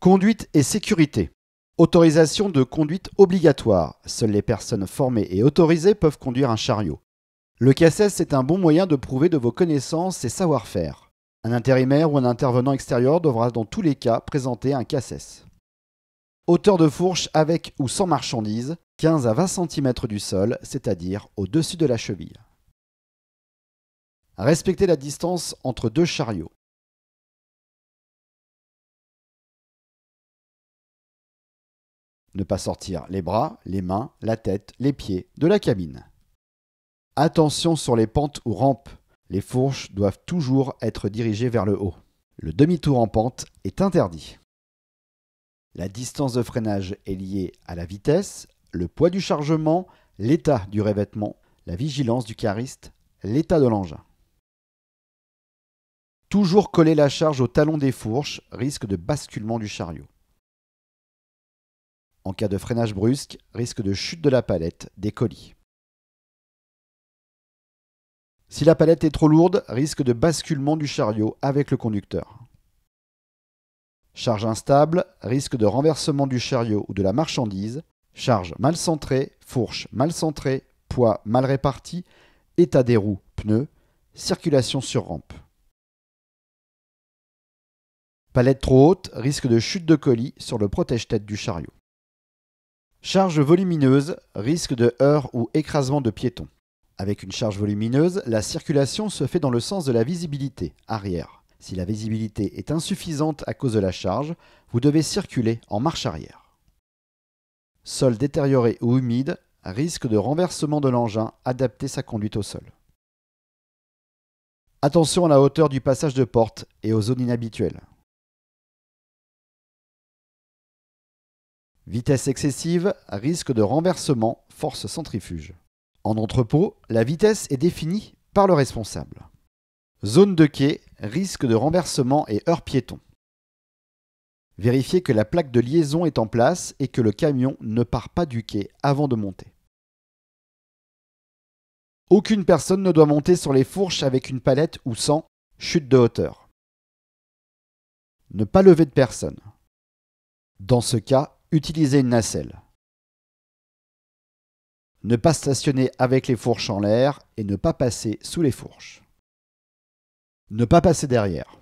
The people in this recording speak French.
Conduite et sécurité. Autorisation de conduite obligatoire. Seules les personnes formées et autorisées peuvent conduire un chariot. Le CACES est un bon moyen de prouver de vos connaissances et savoir-faire. Un intérimaire ou un intervenant extérieur devra dans tous les cas présenter un CACES. Hauteur de fourche avec ou sans marchandises, 15 à 20 cm du sol, c'est-à-dire au-dessus de la cheville. Respectez la distance entre deux chariots. Ne pas sortir les bras, les mains, la tête, les pieds de la cabine. Attention sur les pentes ou rampes. Les fourches doivent toujours être dirigées vers le haut. Le demi-tour en pente est interdit. La distance de freinage est liée à la vitesse, le poids du chargement, l'état du revêtement, la vigilance du chariste, l'état de l'engin. Toujours coller la charge au talon des fourches risque de basculement du chariot en cas de freinage brusque, risque de chute de la palette des colis. Si la palette est trop lourde, risque de basculement du chariot avec le conducteur. Charge instable, risque de renversement du chariot ou de la marchandise, charge mal centrée, fourche mal centrée, poids mal réparti, état des roues, pneus, circulation sur rampe. Palette trop haute, risque de chute de colis sur le protège-tête du chariot. Charge volumineuse, risque de heurts ou écrasement de piétons. Avec une charge volumineuse, la circulation se fait dans le sens de la visibilité, arrière. Si la visibilité est insuffisante à cause de la charge, vous devez circuler en marche arrière. Sol détérioré ou humide, risque de renversement de l'engin, adapter sa conduite au sol. Attention à la hauteur du passage de porte et aux zones inhabituelles. Vitesse excessive, risque de renversement, force centrifuge. En entrepôt, la vitesse est définie par le responsable. Zone de quai, risque de renversement et heure piéton. Vérifiez que la plaque de liaison est en place et que le camion ne part pas du quai avant de monter. Aucune personne ne doit monter sur les fourches avec une palette ou sans chute de hauteur. Ne pas lever de personne. Dans ce cas, Utiliser une nacelle. Ne pas stationner avec les fourches en l'air et ne pas passer sous les fourches. Ne pas passer derrière.